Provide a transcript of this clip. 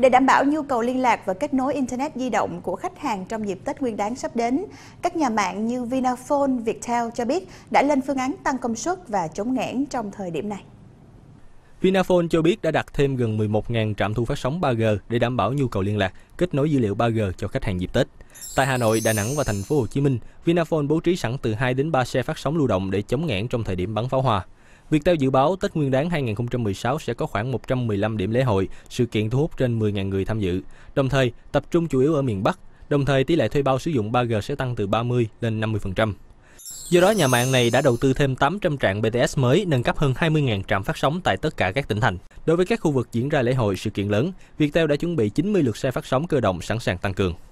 Để đảm bảo nhu cầu liên lạc và kết nối Internet di động của khách hàng trong dịp Tết Nguyên đáng sắp đến, các nhà mạng như Vinaphone, Viettel cho biết đã lên phương án tăng công suất và chống nghẽn trong thời điểm này. Vinaphone cho biết đã đặt thêm gần 11.000 trạm thu phát sóng 3G để đảm bảo nhu cầu liên lạc, kết nối dữ liệu 3G cho khách hàng dịp Tết. Tại Hà Nội, Đà Nẵng và thành phố Hồ Chí Minh, Vinaphone bố trí sẵn từ 2 đến 3 xe phát sóng lưu động để chống nghẽn trong thời điểm bắn pháo hoa. Viettel dự báo Tết Nguyên đán 2016 sẽ có khoảng 115 điểm lễ hội, sự kiện thu hút trên 10.000 người tham dự, đồng thời tập trung chủ yếu ở miền Bắc. Đồng thời, tỷ lệ thuê bao sử dụng 3G sẽ tăng từ 30 lên 50%. Do đó, nhà mạng này đã đầu tư thêm 800 trạm BTS mới, nâng cấp hơn 20.000 trạm phát sóng tại tất cả các tỉnh thành. Đối với các khu vực diễn ra lễ hội, sự kiện lớn, Viettel đã chuẩn bị 90 lượt xe phát sóng cơ động sẵn sàng tăng cường.